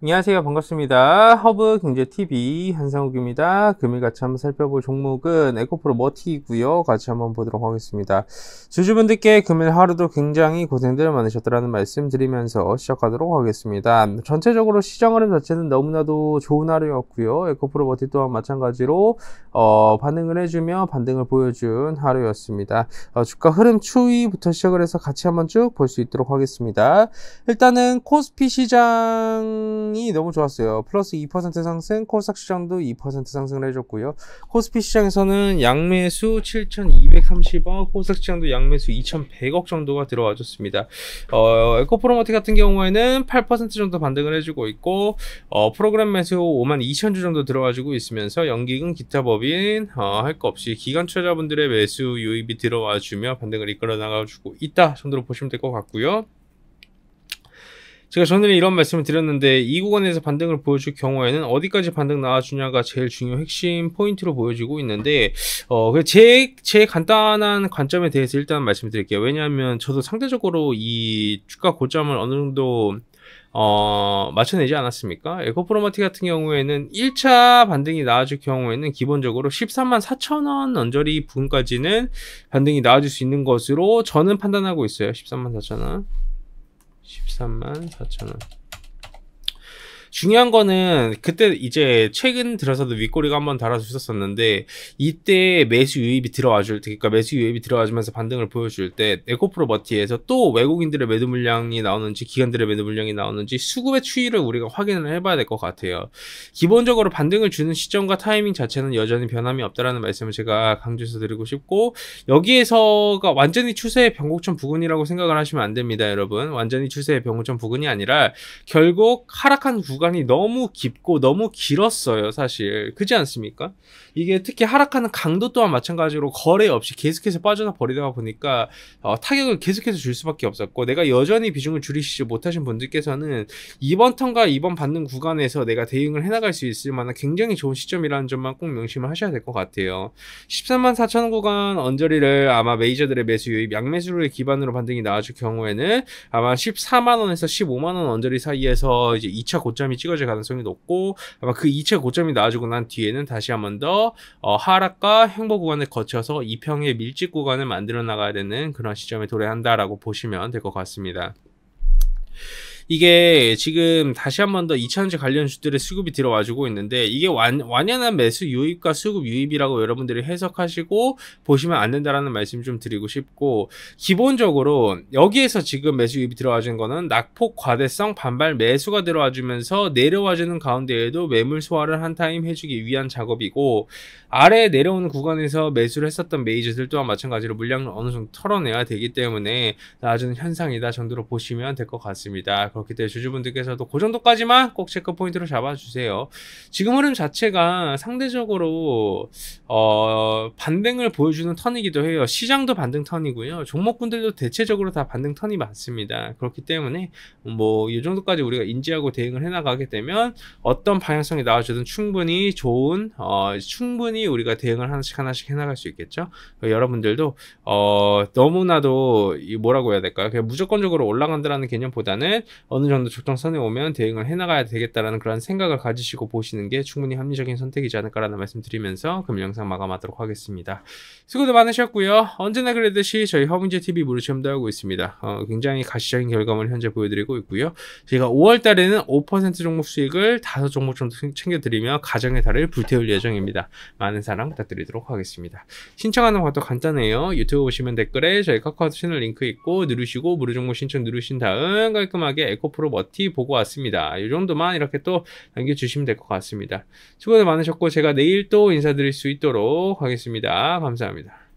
안녕하세요 반갑습니다 허브 경제TV 한상욱입니다 금일 같이 한번 살펴볼 종목은 에코프로 머티이고요 같이 한번 보도록 하겠습니다 주주분들께 금일 하루도 굉장히 고생들 많으셨다라는 말씀 드리면서 시작하도록 하겠습니다 전체적으로 시장 흐름 자체는 너무나도 좋은 하루였고요 에코프로 머티 또한 마찬가지로 어, 반응을 해주며 반등을 보여준 하루였습니다 어, 주가 흐름 추위부터 시작을 해서 같이 한번 쭉 볼 수 있도록 하겠습니다 일단은 코스피 시장 상승이 너무 좋았어요. 플러스 2% 상승, 코스닥 시장도 2% 상승을 해줬고요. 코스피 시장에서는 양매수 7,230억, 코스닥 시장도 양매수 2,100억 정도가 들어와줬습니다. 어, 에코프로모티 같은 경우에는 8% 정도 반등을 해주고 있고, 어, 프로그램 매수 5만 2천 주 정도 들어와주고 있으면서 연기금 기타 법인 어, 할거 없이 기관 투자분들의 매수 유입이 들어와주며 반등을 이끌어 나가주고 있다 정도로 보시면 될 것 같고요. 제가 전에 이런 말씀을 드렸는데 이 구간에서 반등을 보여줄 경우에는 어디까지 반등 나와주냐가 제일 중요 한 핵심 포인트로 보여지고 있는데 어제제 제 간단한 관점에 대해서 일단 말씀드릴게요 왜냐하면 저도 상대적으로 이 주가 고점을 어느 정도 어, 맞춰내지 않았습니까? 에코프로마티 같은 경우에는 1차 반등이 나와줄 경우에는 기본적으로 13만 4천원 언저리 부분까지는 반등이 나와줄 수 있는 것으로 저는 판단하고 있어요. 13만 4천원. 13만 4천원 중요한 거는 그때 이제 최근 들어서도 윗꼬리가 한번 달아주셨었는데 이때 매수 유입이 들어와 줄 그러니까 매수 유입이 들어와주면서 반등을 보여줄 때 에코프로 버티에서 또 외국인들의 매도 물량이 나오는지 기관들의 매도 물량이 나오는지 수급의 추이를 우리가 확인을 해봐야 될 것 같아요. 기본적으로 반등을 주는 시점과 타이밍 자체는 여전히 변함이 없다라는 말씀을 제가 강조해서 드리고 싶고 여기에서가 완전히 추세의 변곡점 부근이라고 생각을 하시면 안 됩니다, 여러분. 완전히 추세의 변곡점 부근이 아니라 결국 하락한 부분 구간이 너무 깊고 너무 길었어요, 사실. 그지 않습니까? 이게 특히 하락하는 강도 또한 마찬가지로 거래 없이 계속해서 빠져나 버리다 보니까 어, 타격을 계속해서 줄 수밖에 없었고 내가 여전히 비중을 줄이시지 못하신 분들께서는 이번 턴과 이번 받는 구간에서 내가 대응을 해나갈 수 있을 만한 굉장히 좋은 시점이라는 점만 꼭 명심을 하셔야 될 것 같아요. 13만 4천 구간 언저리를 아마 메이저들의 매수 유입 양매수를 기반으로 반등이 나와줄 경우에는 아마 14만 원에서 15만 원 언저리 사이에서 이제 2차 고점 고점이 찍어질 가능성이 높고 아마 그 2차 고점이 나와주고 난 뒤에는 다시 한번 더 어, 하락과 행보 구간을 거쳐서 이평의 밀집 구간을 만들어 나가야 되는 그런 시점에 도래한다라고 보시면 될 것 같습니다. 이게 지금 다시 한번더 2차전지 관련 주들의 수급이 들어와주고 있는데 이게 완, 완연한 매수 유입과 수급 유입이라고 여러분들이 해석하시고 보시면 안 된다라는 말씀 좀 드리고 싶고 기본적으로 여기에서 지금 매수 유입이 들어와준 거는 낙폭 과대성 반발 매수가 들어와주면서 내려와주는 가운데에도 매물 소화를 한 타임 해주기 위한 작업이고 아래 내려오는 구간에서 매수를 했었던 메이저들 또한 마찬가지로 물량을 어느 정도 털어내야 되기 때문에 나아지는 현상이다 정도로 보시면 될 것 같습니다. 그렇기 어, 때문에 주주분들께서도 그 정도까지만 꼭 체크 포인트로 잡아주세요. 지금 흐름 자체가 상대적으로 어, 반등을 보여주는 턴이기도 해요. 시장도 반등 턴이고요. 종목군들도 대체적으로 다 반등 턴이 많습니다. 그렇기 때문에 뭐 이 정도까지 우리가 인지하고 대응을 해나가게 되면 어떤 방향성이 나와주든 충분히 좋은 어, 충분히 우리가 대응을 하나씩 하나씩 해나갈 수 있겠죠. 여러분들도 어, 너무나도 이 뭐라고 해야 될까요? 그냥 무조건적으로 올라간다는 개념보다는 어느 정도 적정선에 오면 대응을 해나가야 되겠다라는 그런 생각을 가지시고 보시는 게 충분히 합리적인 선택이지 않을까라는 말씀 드리면서 금일 영상 마감하도록 하겠습니다. 수고도 많으셨고요. 언제나 그랬듯이 저희 허문제TV 무료 체험도 하고 있습니다. 어, 굉장히 가시적인 결과물 현재 보여드리고 있고요. 저희가 5월 달에는 5% 종목 수익을 5종목 정도 챙겨드리며 가정의 달을 불태울 예정입니다. 많은 사랑 부탁드리도록 하겠습니다. 신청하는 것도 간단해요. 유튜브 보시면 댓글에 저희 카카오톡 채널 링크 있고 누르시고 무료 종목 신청 누르신 다음 깔끔하게 에코프로 머티 보고 왔습니다. 이 정도만 이렇게 또 남겨주시면 될 것 같습니다. 수고 많으셨고 제가 내일 또 인사드릴 수 있도록 하겠습니다. 감사합니다.